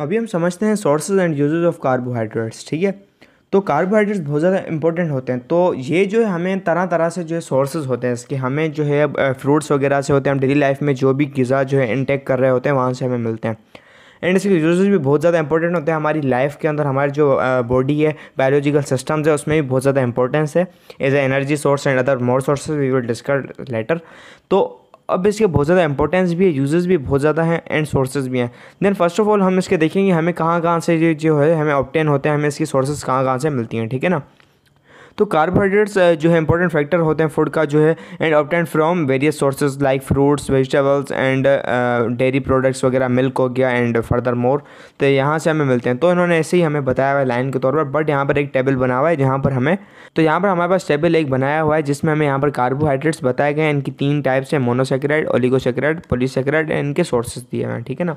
अभी हम समझते हैं sources and usages of carbohydrates ठीक है तो कार्बोहाइड्रेट्स बहुत ज़्यादा इंपॉर्टेंट होते हैं तो ये जो है हमें तरह तरह से जो है सोर्सेज होते हैं इसके हमें जो है फ्रूट्स वगैरह से होते हैं हम डेली लाइफ में जो भी गज़ा जो है इंटेक कर रहे होते हैं वहाँ से हमें मिलते हैं एंड इसके यूजेज भी बहुत ज़्यादा इंपॉर्टेंट होते हैं हमारी लाइफ के अंदर हमारी जो बॉडी है बायोलॉजिकल सिस्टम्स है उसमें भी बहुत ज़्यादा इंपॉर्टेंस है as a energy source and other more sources we will discuss later तो अब इसके बहुत ज़्यादा इंपॉर्टेंस भी है यूजेस भी बहुत ज़्यादा हैं एंड सोर्सेज भी हैं देन फर्स्ट ऑफ ऑल हम इसके देखेंगे हमें कहाँ कहाँ से जो है हमें ऑप्टेन होते हैं हमें इसकी सोर्सेज कहाँ कहाँ से मिलती हैं ठीक है ना तो कार्बोहाइड्रेट्स uh, जो है इंपॉर्टेंट फैक्टर होते हैं फूड का जो है and obtained from various sources like fruits vegetables and dairy products वगैरह मिल्क हो गया एंड फर्दर मोर तो यहाँ से हमें मिलते हैं तो इन्होंने ऐसे ही हमें बताया हुआ है लाइन के तौर पर बट यहाँ पर एक टेबल बना हुआ है जहाँ पर हमें तो यहाँ पर हमारे पास टेबल एक बनाया हुआ है जिसमें हमें यहाँ पर कार्बोहाइड्रेट्स बताए गए हैं इनकी तीन टाइप्स हैं मोनोसेक्राइड ओलिगोसेक्राइड पोलिसेक्राइड एंड इनके सोर्सेज दिए हुए हैं ठीक है ना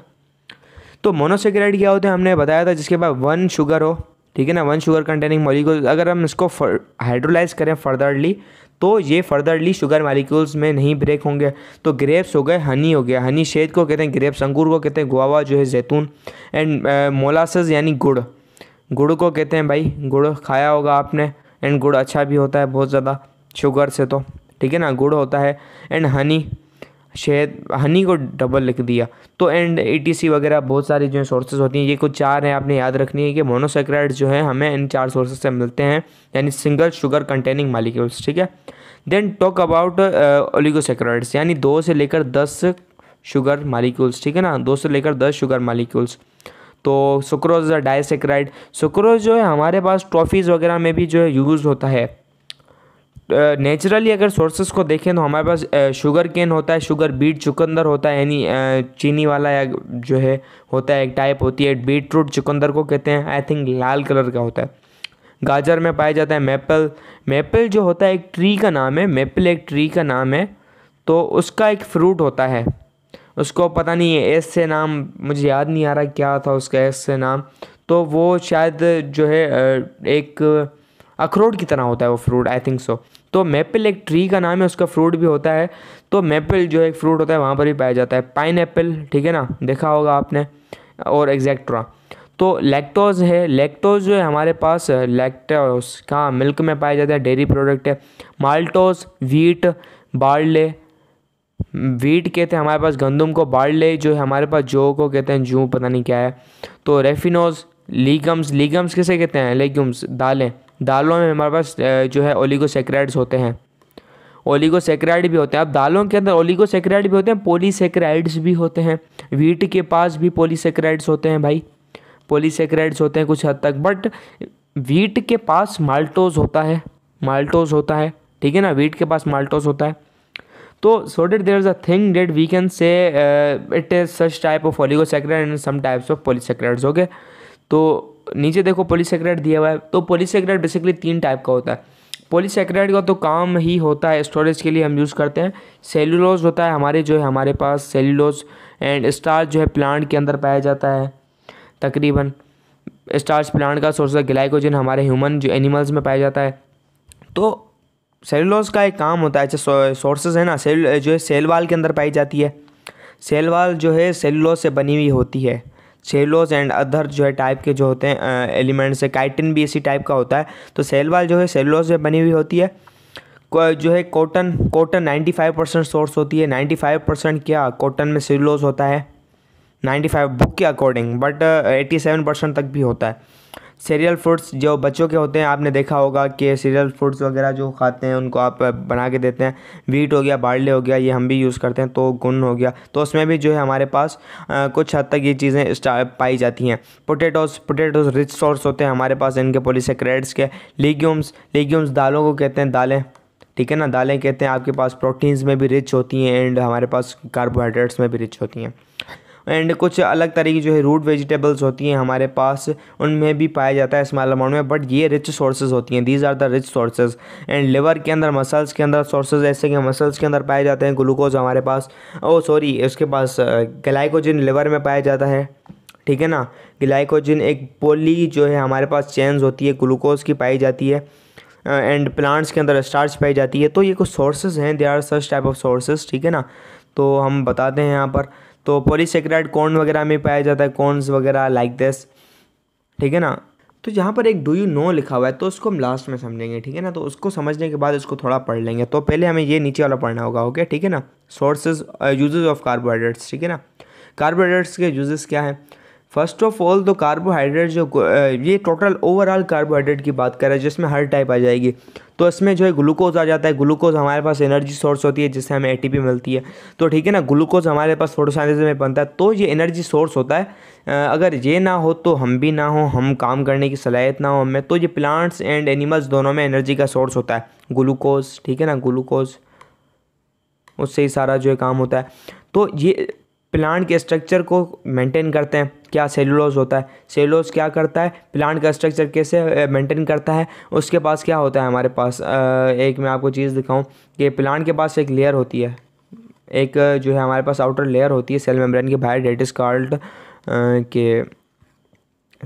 तो मोनोसेक्राइड क्या होते हैं हमने बताया था जिसके बाद वन शुगर हो ठीक है ना वन शुगर कंटेनिंग मॉलिक्यूल अगर हम इसको हाइड्रोलाइज करें फर्दरली तो ये फर्दरली शुगर मॉलिक्यूल्स में नहीं ब्रेक होंगे तो ग्रेप्स हो गए हनी हो गया हनी शेद को कहते हैं ग्रेप्स अंगूर को कहते हैं गुआवा जो है जैतून एंड मोलासस uh, यानी गुड़ गुड़ को कहते हैं भाई गुड़ खाया होगा आपने एंड गुड़ अच्छा भी होता है बहुत ज़्यादा शुगर से तो ठीक है ना गुड़ होता है एंड हनी शहद हनी को डबल लिख दिया तो एंड ए वगैरह बहुत सारी जो है सोर्सेज होती हैं ये कुछ चार हैं आपने याद रखनी है कि मोनोसेक्राइड जो है हमें इन चार सोर्सेज से मिलते हैं यानी सिंगल शुगर कंटेनिंग मालिक्यूल्स ठीक है देन टॉक अबाउट ओलिगोसेक्राइड्स यानी दो से लेकर दस शुगर मालिक्यूल्स ठीक है ना दो से लेकर दस शुगर मालिक्यूल्स तो सुक्रोज डाइसेक्राइड सुक्रोज जो है हमारे पास ट्रॉफीज़ वगैरह में भी जो है यूज़ होता है नेचुरली अगर सोर्सेज को देखें तो हमारे पास शुगर केन होता है शुगर बीट चुकंदर होता है यानी चीनी वाला या जो है होता है एक टाइप होती है बीट रूट चुकंदर को कहते हैं आई थिंक लाल कलर का होता है गाजर में पाया जाता है मेपल मेपल जो होता है एक ट्री का नाम है मेपल एक ट्री का नाम है तो उसका एक फ्रूट होता है उसको पता नहीं है एस से नाम मुझे याद नहीं आ रहा क्या था उसका एस से नाम तो वो शायद जो है एक अखरोट की तरह होता है वो फ्रूट आई थिंक सो तो मेपल एक ट्री का नाम है उसका फ्रूट भी होता है तो मेपल जो एक फ्रूट होता है वहाँ पर भी पाया जाता है पाइन ठीक है ना देखा होगा आपने और एग्जैक्ट्रा तो लैक्टोज है लैक्टोज जो है हमारे पास लैक्टोज कहाँ मिल्क में पाया जाता है डेयरी प्रोडक्ट है माल्टोज वीट बार्ले वीट कहते हैं हमारे पास गंदम को बार्ले जो है हमारे पास जो को कहते हैं जू पता नहीं क्या है तो रेफिनोज लीगम्स लीगम्स किसे कहते हैं लेग्यूम्स दालें दालों में हमारे पास जो है ओलिगोसेक्राइड्स होते हैं ओलिगोसेक्राइड भी होते हैं अब दालों के अंदर ओलिगोसेक्राइड भी होते हैं पोलीसेक्राइड्स भी होते हैं वीट के पास भी पोलीसेक्राइड्स होते हैं भाई पोलीसेक्राइड्स होते हैं कुछ हद तक बट वीट के पास माल्टोज होता है माल्टोज होता है ठीक है ना वीट के पास माल्टोज होता है तो so that there is a thing that we can say it is such type of oligosaccharide and some types of polysaccharides okay तो नीचे देखो पोलिसेक्रेट दिया हुआ है तो पोलिसेक्रेट बेसिकली तीन टाइप का होता है पोलीसेक्रेट का तो काम ही होता है स्टोरेज के लिए हम यूज़ करते हैं सेलुलोज होता है हमारे जो है हमारे पास सेलुलोज एंड स्टार्च जो है प्लांट के अंदर पाया जाता है तकरीबन स्टार्च प्लांट का सोर्स है ग्लाइकोजन हमारे ह्यूमन जो एनिमल्स में पाया जाता है तो सेलुलोज का एक काम होता है अच्छा सोर्सेज है ना सेल जो है सेल वाल के अंदर पाई जाती है सेल वाल जो है सेलुलोज से बनी हुई होती है सेलोज एंड अदर जो है टाइप के जो होते हैं एलिमेंट्स से काइटिन भी इसी टाइप का होता है तो सेल वाल जो है सेलोज से बनी हुई होती है जो है cotton cotton ninety five percent source होती है नाइन्टी फाइव परसेंट क्या कॉटन में सेलोज होता है नाइन्टी फाइव बुक के अकॉर्डिंग बट सेवन परसेंट तक भी होता है सीरियल फ्रूट्स जो बच्चों के होते हैं आपने देखा होगा कि सीरियल फ्रूट्स वगैरह जो खाते हैं उनको आप बना के देते हैं वीट हो गया बाड़ले हो गया ये हम भी यूज़ करते हैं तो गुन हो गया तो उसमें भी जो है हमारे पास आ, कुछ हद तक ये चीज़ें पाई जाती हैं पोटेटोस पोटेटोज रिच सोर्स होते हैं हमारे पास इनके पोलिसक्रेड्स के लीग्यूम्स लीग्यूम्स दालों को कहते हैं दालें ठीक है ना दालें कहते हैं आपके पास प्रोटीन्स में भी रिच होती हैं एंड हमारे पास कार्बोहाइड्रेट्स में भी रिच होती हैं एंड कुछ अलग तरह की जो है रूट वेजिटेबल्स होती हैं हमारे पास उनमें भी पाया जाता है स्मॉल अमाउंट में बट ये रिच सोर्सेज होती हैं these are the rich sources and liver के अंदर मसल्स के अंदर सोर्सेज ऐसे कि मसल्स के अंदर पाए जाते हैं ग्लूकोज हमारे पास ओ oh, सॉरी उसके पास ग्लाइकोजिन लिवर में पाया जाता है ठीक है ना ग्लाइकोजिन एक पोली जो है हमारे पास चेंज होती है ग्लूकोज की पाई जाती है एंड uh, प्लांट्स के अंदर स्टार्च पाई जाती है तो ये कुछ सोर्सेज हैं they are such type of sources ठीक है ना तो हम बताते हैं यहाँ पर तो पॉलीसेक्राइड कॉर्न वगैरह में पाया जाता है कॉर्नस वगैरह लाइक दिस ठीक है ना तो यहाँ पर एक डू यू नो लिखा हुआ है तो उसको हम लास्ट में समझेंगे ठीक है ना तो उसको समझने के बाद उसको थोड़ा पढ़ लेंगे तो पहले हमें ये नीचे वाला पढ़ना होगा ओके ठीक है ना सोर्सेज यूजेज ऑफ कार्बोहाइड्रेट्स ठीक है ना कार्बोहाइड्रेट्स के यूजेस क्या है फर्स्ट ऑफ ऑल तो कार्बोहाइड्रेट जो ये टोटल ओवरऑल कार्बोहाइड्रेट की बात करें जिसमें हर टाइप आ जाएगी तो इसमें जो है ग्लूकोज आ जाता है ग्लूकोज हमारे पास एनर्जी सोर्स होती है जिससे हमें एटीपी मिलती है तो ठीक है ना ग्लूकोज हमारे पास फोटोसाइंथिस में बनता है तो ये एनर्जी सोर्स होता है अगर ये ना हो तो हम भी ना हो हम काम करने की सलाहियत ना हो हमें तो ये प्लांट्स एंड एनिमल्स दोनों में एनर्जी का सोर्स होता है ग्लूकोज ठीक है ना ग्लूकोज उससे ही सारा जो है काम होता है तो ये प्लांट के स्ट्रक्चर को मेंटेन करते हैं क्या सेलुलोज होता है सेलुलोज क्या करता है प्लांट का स्ट्रक्चर कैसे मेंटेन करता है उसके पास क्या होता है हमारे पास एक मैं आपको चीज़ दिखाऊं कि प्लांट के पास एक लेयर होती है एक जो है हमारे पास आउटर लेयर होती है सेल मेम्ब्रेन के बाहर डेटिस कार्ड के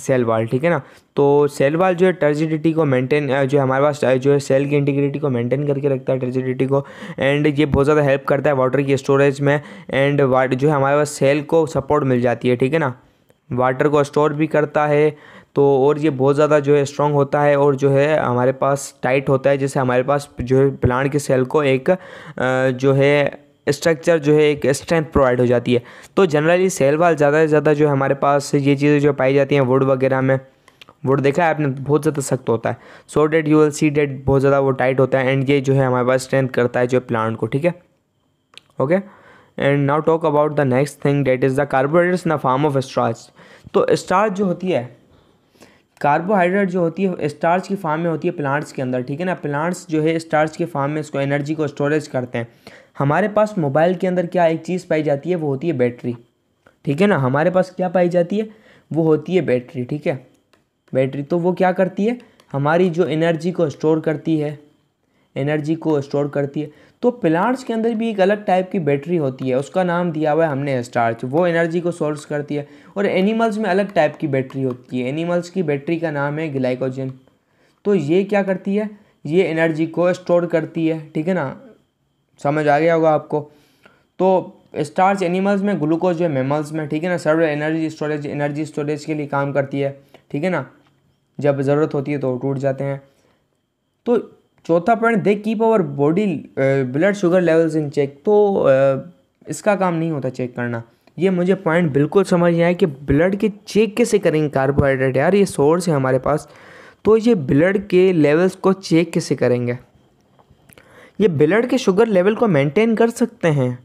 सेल वाल ठीक है ना तो सेल वाल जो है टर्जिडिटी को मेंटेन जो है हमारे पास जो है सेल की इंटीग्रिटी को मेंटेन करके रखता है टर्जिडिटी को एंड ये बहुत ज़्यादा हेल्प करता है वाटर की स्टोरेज में एंड जो है हमारे पास सेल को सपोर्ट मिल जाती है ठीक है ना वाटर को स्टोर भी करता है तो और ये बहुत ज़्यादा जो है स्ट्रॉन्ग होता है और जो है हमारे पास टाइट होता है जैसे हमारे पास जो है प्लांट के सेल को एक जो है स्ट्रक्चर जो है एक स्ट्रेंथ प्रोवाइड हो जाती है तो जनरली सेल वाल ज़्यादा से ज़्यादा जो हमारे पास ये चीज़ें जो पाई जाती हैं वुड वगैरह में वुड देखा है आपने बहुत ज़्यादा सख्त होता है so that you'll see that बहुत ज़्यादा वो टाइट होता है एंड ये जो है हमारे पास स्ट्रेंथ करता है जो प्लांट को ठीक है okay and now talk about the next thing that is the carbohydrates in the form of starch तो स्टार्च जो होती है कार्बोहाइड्रेट जो होती है स्टार्च की फार्म में होती है प्लांट्स के अंदर ठीक है ना प्लांट्स जो है स्टार्च के फार्म में इसको एनर्जी को स्टोरेज करते हैं हमारे पास मोबाइल के अंदर क्या एक चीज़ पाई जाती है वो होती है बैटरी ठीक है ना हमारे पास क्या पाई जाती है वो होती है बैटरी ठीक है बैटरी तो वो क्या करती है हमारी जो एनर्जी को स्टोर करती है एनर्जी को स्टोर करती है तो प्लांट्स के अंदर भी एक अलग टाइप की बैटरी होती है उसका नाम दिया हुआ है हमने स्टार्च वो एनर्जी को सोर्स करती है और एनिमल्स में अलग टाइप की बैटरी होती है एनिमल्स की बैटरी का नाम है ग्लाइकोजन तो ये क्या करती है ये एनर्जी को स्टोर करती है ठीक है ना समझ आ गया होगा आपको तो स्टार्च एनिमल्स में ग्लूकोज जो है मेमल्स में ठीक है ना serve energy storage energy storage के लिए काम करती है ठीक है ना जब ज़रूरत होती है तो टूट जाते हैं तो चौथा point they keep our body blood sugar levels in check तो uh, इसका काम नहीं होता चेक करना ये मुझे पॉइंट बिल्कुल समझ नहीं आया कि ब्लड के चेक कैसे करेंगे कार्बोहाइड्रेट यार ये सोर्स है हमारे पास तो ये ब्लड के लेवल्स को चेक कैसे करेंगे ये ब्लड के शुगर लेवल को मेंटेन कर सकते हैं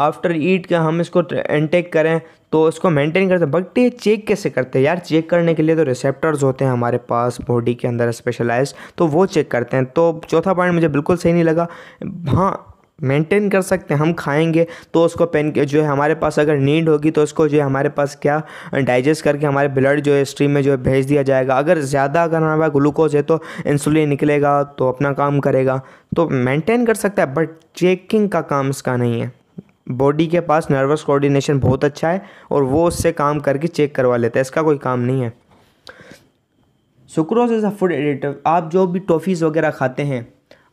आफ्टर ईट का हम इसको इनटेक करें तो इसको मेंटेन करते हैं बट ये चेक कैसे करते हैं यार चेक करने के लिए तो रिसेप्टर्स होते हैं हमारे पास बॉडी के अंदर स्पेशलाइज तो वो चेक करते हैं तो चौथा पॉइंट मुझे बिल्कुल सही नहीं लगा हाँ मेंटेन कर सकते हैं हम खाएंगे तो उसको पेन जो है हमारे पास अगर नीड होगी तो उसको जो है हमारे पास क्या डाइजेस्ट करके हमारे ब्लड जो है स्ट्रीम में जो है भेज दिया जाएगा अगर ज़्यादा अगर हमारे पास ग्लूकोज है तो इंसुलिन निकलेगा तो अपना काम करेगा तो मेंटेन कर सकता है बट चेकिंग का काम इसका नहीं है बॉडी के पास नर्वस कोऑर्डिनेशन बहुत अच्छा है और वो उससे काम करके चेक करवा लेता है इसका कोई काम नहीं है sucrose is a food additive आप जो भी टॉफ़ीज़ वगैरह खाते हैं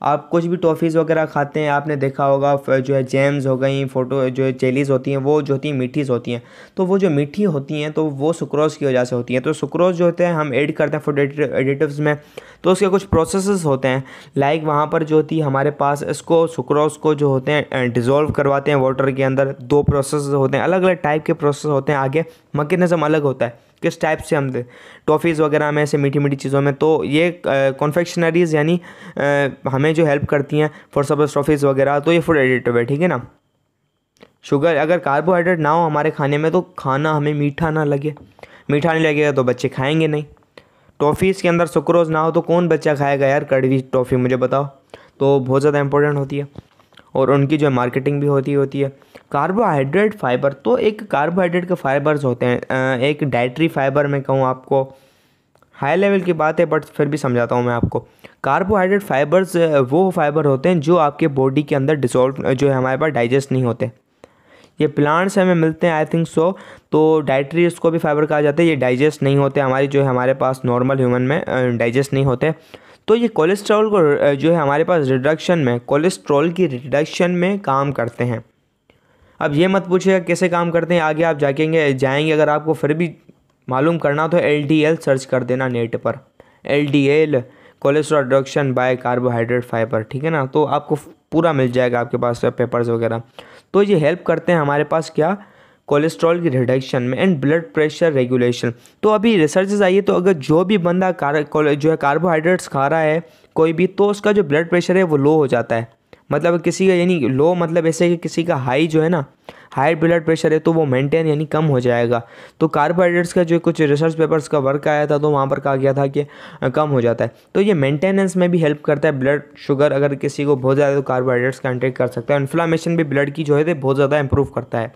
आप कुछ भी टॉफ़ीज़ वगैरह खाते हैं आपने देखा होगा जो है जैम्स हो गई फोटो जो है चेलीज़ होती हैं वो जो होती हैं मीठीज़ होती हैं तो वो जो मीठी होती हैं तो वो सुक्रोज की वजह से होती हैं तो सुक्रोज जो होते हैं हम ऐड करते हैं फूड एडिटिव्स में तो उसके कुछ प्रोसेस होते हैं लाइक वहाँ पर जो होती है हमारे पास इसको सुक्रोज को जो होते हैं डिज़ोल्व करवाते हैं वाटर के अंदर दो प्रोसेस होते हैं अलग अलग टाइप के प्रोसेस होते हैं आगे मकनज़म अलग होता है किस टाइप से हम दें टॉफ़ीज़ वगैरह में ऐसे मीठी मीठी चीज़ों में तो ये कॉन्फेक्शनरीज़ यानी हमें जो हेल्प करती हैं फॉर सपोज टॉफ़ीज़ वगैरह तो ये फूड एडिटिव है ठीक है ना शुगर अगर कार्बोहाइड्रेट ना हो हमारे खाने में तो खाना हमें मीठा ना लगे मीठा नहीं लगेगा तो बच्चे खाएंगे नहीं टॉफ़ीज़ के अंदर सुक्रोज ना हो तो कौन बच्चा खाएगा यार कड़वी टॉफ़ी मुझे बताओ तो बहुत ज़्यादा इंपॉर्टेंट होती है और उनकी जो मार्केटिंग भी होती होती है कार्बोहाइड्रेट फाइबर तो एक कार्बोहाइड्रेट के फाइबर्स होते हैं एक डाइट्री फाइबर मैं कहूँ आपको हाई लेवल की बात है बट फिर भी समझाता हूँ मैं आपको कार्बोहाइड्रेट फाइबर्स वो फाइबर होते हैं जो आपके बॉडी के अंदर डिसॉल्व जो है हमारे पास डाइजेस्ट नहीं होते ये प्लांट्स हमें मिलते हैं आई थिंक सो तो डाइट्री उसको भी फाइबर कहा जाता है ये डाइजेस्ट नहीं होते हमारी जो है हमारे पास नॉर्मल ह्यूमन में डाइजेस्ट नहीं होते तो ये कोलेस्ट्रॉल को जो है हमारे पास रिडक्शन में कोलेस्ट्रॉल की रिडक्शन में काम करते हैं अब ये मत पूछिएगा कैसे काम करते हैं आगे आप जाकेंगे जाएंगे अगर आपको फिर भी मालूम करना तो एल डी एल सर्च कर देना नेट पर L D L cholesterol reduction by carbohydrate fiber ठीक है ना तो आपको पूरा मिल जाएगा आपके पास पेपर्स वगैरह तो ये हेल्प करते हैं हमारे पास क्या कोलेस्ट्रॉल की रिडक्शन में एंड ब्लड प्रेशर रेगुलेशन तो अभी रिसर्च आई है तो अगर जो भी बंदा कार, जो है कार्बोहाइड्रेट्स खा रहा है कोई भी तो उसका जो ब्लड प्रेशर है वो लो हो जाता है मतलब किसी का यानी लो मतलब ऐसे कि किसी का हाई जो है ना हाई ब्लड प्रेशर है तो वो मेंटेन यानी कम हो जाएगा तो कार्बोहाइड्रेट्स का जो कुछ रिसर्च पेपर्स का वर्क आया था तो वहाँ पर कहा गया था कि कम हो जाता है तो ये मेंटेनेंस में भी हेल्प करता है ब्लड शुगर अगर किसी को बहुत ज़्यादा तो कार्बोहाइड्रेट्स कंटेक्ट कर सकता है इन्फ्लामेशन भी ब्लड की जो है बहुत ज़्यादा इंप्रूव करता है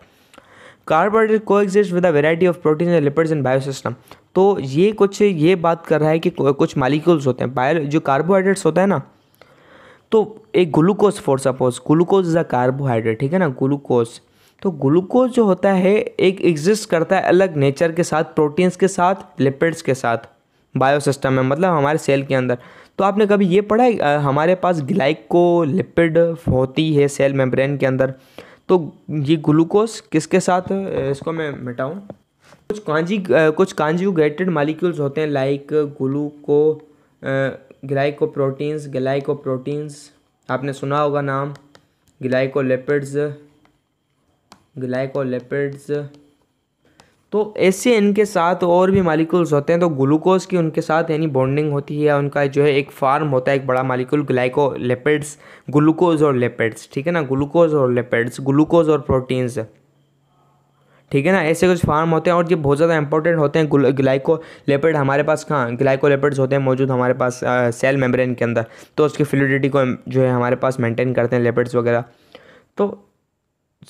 कार्बोहाइड्रेट को exist with a variety of protein and lipids in biosystem तो ये कुछ ये बात कर रहा है कि कुछ मालिक्यूल्स होते हैं बायो जो कार्बोहाइड्रेट्स होता है ना तो एक glucose for suppose glucose is a carbohydrate ठीक है ना ग्लूकोज तो ग्लूकोज जो होता है एक एग्जिस्ट करता है अलग नेचर के साथ प्रोटीन्स के साथ लिपिड्स के साथ बायोसिस्टम में मतलब हमारे सेल के अंदर तो आपने कभी ये पढ़ा है हमारे पास ग्लाइको लिपिड होती है सेल मेम्ब्रेन के अंदर तो ये ग्लूकोज किसके साथ इसको मैं मिटाऊँ कुछ कांजी कुछ गेटेड मालिक्यूल्स होते हैं लाइक ग्लूको ग्लाइकोप्रोटीन्स ग्लाइकोप्रोटीन्स आपने सुना होगा नाम ग्लाइकोलेपिड्स ग्लाइकोलेपिड्स तो ऐसे इनके साथ और भी मालिकुल्स होते हैं तो ग्लूकोज की उनके साथ यानी बॉन्डिंग होती है उनका जो है एक फार्म होता है एक बड़ा मालिकुल ग्लाइको लेपिड्स ग्लूकोज और लेपिड्स ठीक है ना ग्लूकोज और लेपिड्स ग्लूकोज और प्रोटीन्स ठीक है ना ऐसे कुछ फार्म होते हैं और ये बहुत ज़्यादा इंपॉर्टेंट होते हैं ग्लाइको लेपेड हमारे पास कहाँ ग्लाइको लेपर्ड्स होते हैं मौजूद हमारे पास आ, सेल मेम्ब्रेन के अंदर तो उसकी फ्लूडिटी को जो है हमारे पास मेंटेन करते हैं लेपेड्स वगैरह तो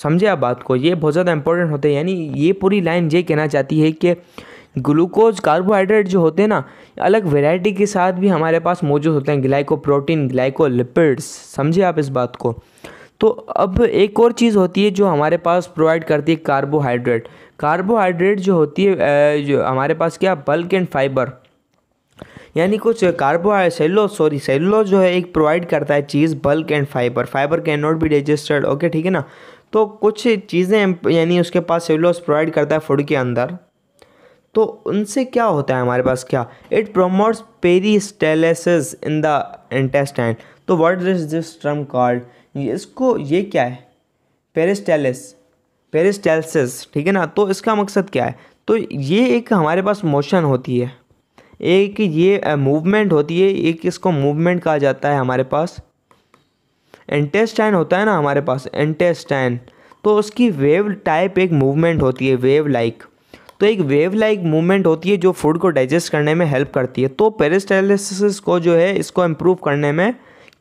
समझे आप बात को ये बहुत ज़्यादा इंपॉर्टेंट होते हैं यानी ये पूरी लाइन ये कहना चाहती है कि ग्लूकोज कार्बोहाइड्रेट जो होते हैं ना अलग वेराइटी के साथ भी हमारे पास मौजूद होते हैं ग्लाइको प्रोटीन ग्लाइको लिपिड्स समझे आप इस बात को तो अब एक और चीज़ होती है जो हमारे पास प्रोवाइड करती है कार्बोहाइड्रेट कार्बोहाइड्रेट जो होती है जो हमारे पास क्या बल्क एंड फाइबर यानी कुछ कार्बोहाइड्रेट सेलो सॉरी सेलो जो है एक प्रोवाइड करता है चीज़ bulk and fiber fiber can not be digested okay ठीक है ना तो कुछ चीज़ें यानी उसके पास सेलोस प्रोवाइड करता है फूड के अंदर तो उनसे क्या होता है हमारे पास क्या it promotes peristalsis in the intestine तो word is this term card इसको ये क्या है पेरिस्टेलिस पेरिस्टेलसिस ठीक है ना तो इसका मकसद क्या है तो ये एक हमारे पास मोशन होती है एक ये मूवमेंट होती है एक इसको मूवमेंट कहा जाता है हमारे पास इंटेस्टाइन होता है ना हमारे पास इंटेस्टाइन तो उसकी वेव टाइप एक मूवमेंट होती है वेव लाइक तो एक वेव लाइक मूवमेंट होती है जो फूड को डाइजेस्ट करने में हेल्प करती है तो पेरिस्टाइलिस को जो है इसको इम्प्रूव करने में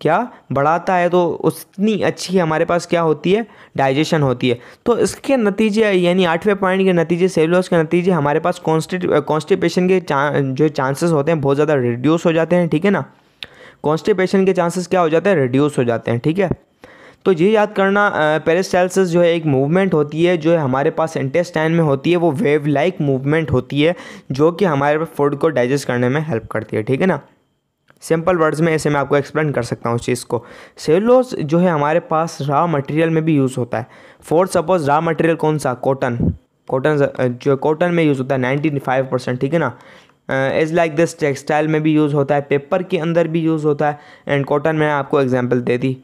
क्या बढ़ाता है तो उतनी अच्छी हमारे पास क्या होती है डाइजेशन होती है तो इसके नतीजे यानी आठवें पॉइंट के नतीजे सेलुलस के नतीजे हमारे पास कॉन्स्टिपेशन के चा, जो चांसेस होते हैं बहुत ज़्यादा रिड्यूस हो जाते हैं ठीक है ना कॉन्स्टिपेशन के चांसेस क्या हो जाते हैं रिड्यूस हो जाते हैं ठीक है तो ये याद करना पेरिस्टाइलिस जो है एक मूवमेंट होती है जो है हमारे पास इंटेस्टाइन में होती है वो वेव लाइक मूवमेंट होती है जो कि हमारे फूड को डाइजेस्ट करने में हेल्प करती है ठीक है ना सिंपल वर्ड्स में ऐसे मैं आपको एक्सप्लेन कर सकता हूँ उस चीज़ को सेलोज जो है हमारे पास रॉ मटेरियल में भी यूज़ होता है फॉर सपोज रॉ मटेरियल कौन सा कॉटन कॉटन जो कॉटन में यूज़ होता है नाइन्टी फाइव परसेंट ठीक है ना एज लाइक दिस टेक्सटाइल में भी यूज़ होता है पेपर के अंदर भी यूज़ होता है एंड कॉटन में आपको एग्जाम्पल दे दी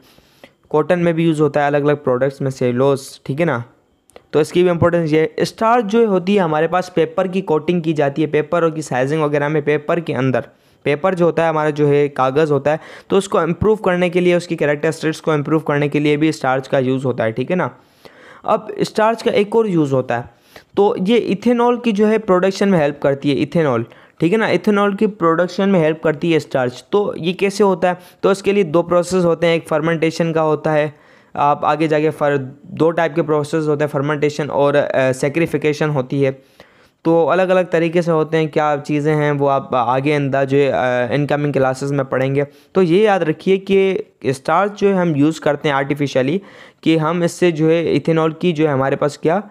कॉटन में भी यूज़ होता है अलग अलग प्रोडक्ट्स में सेलोज ठीक है ना तो इसकी भी इंपॉर्टेंस ये स्टार जो होती है हमारे पास पेपर की कोटिंग की जाती है पेपर और की साइजिंग वगैरह में पेपर के अंदर पेपर जो होता है हमारा जो है कागज़ होता है तो उसको इम्प्रूव करने के लिए उसकी कैरेक्टरिस्टिक्स को इम्प्रूव करने के लिए भी स्टार्च का यूज़ होता है ठीक है ना अब स्टार्च का एक और यूज़ होता है तो ये इथेनॉल की जो है प्रोडक्शन में हेल्प करती है इथेनॉल ठीक है ना इथेनॉल की प्रोडक्शन में हेल्प करती है स्टार्च तो ये कैसे होता है तो इसके लिए दो प्रोसेस होते हैं एक फर्मेंटेशन का होता है आप आगे जाके फर दो टाइप के प्रोसेस होते हैं फर्मेंटेशन और सेक्रीफिकेशन होती है तो अलग अलग तरीके से होते हैं क्या चीज़ें हैं वो आप आगे अंदा जो है इनकमिंग क्लासेस में पढ़ेंगे तो ये याद रखिए कि स्टार्च जो है हम यूज़ करते हैं आर्टिफिशियली कि हम इससे जो है इथेनॉल की जो है हमारे पास क्या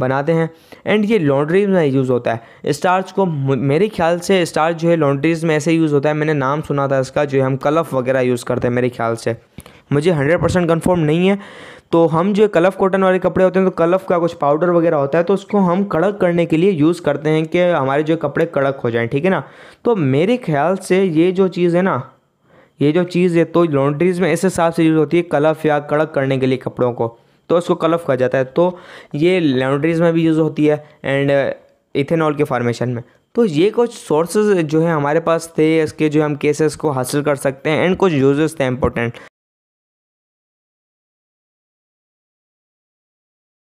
बनाते हैं एंड ये लॉन्ड्रीज में यूज़ होता है स्टार्च को मेरे ख्याल से स्टार्च जो है लॉन्ड्रीज में ऐसे यूज़ होता है मैंने नाम सुना था इसका जो है हम कलफ वगैरह यूज़ करते हैं मेरे ख्याल से मुझे हंड्रेड परसेंट कन्फर्म नहीं है तो हम जो कलफ कॉटन वाले कपड़े होते हैं तो कलफ का कुछ पाउडर वगैरह होता है तो उसको हम कड़क करने के लिए यूज़ करते हैं कि हमारे जो कपड़े कड़क हो जाएँ ठीक है ना तो मेरे ख्याल से ये जो चीज़ है ना ये जो चीज़ है तो लॉन्ड्रीज में इस हिसाब से यूज़ होती है कलफ या कड़क करने के लिए कपड़ों को तो उसको कलफ कहा जाता है तो ये लॉन्ड्रीज में भी यूज़ होती है एंड इथेनॉल के फॉर्मेशन में तो ये कुछ सोर्सेज जो है हमारे पास थे इसके जो हम केसेस को हासिल कर सकते हैं एंड कुछ यूजेस थे इंपॉर्टेंट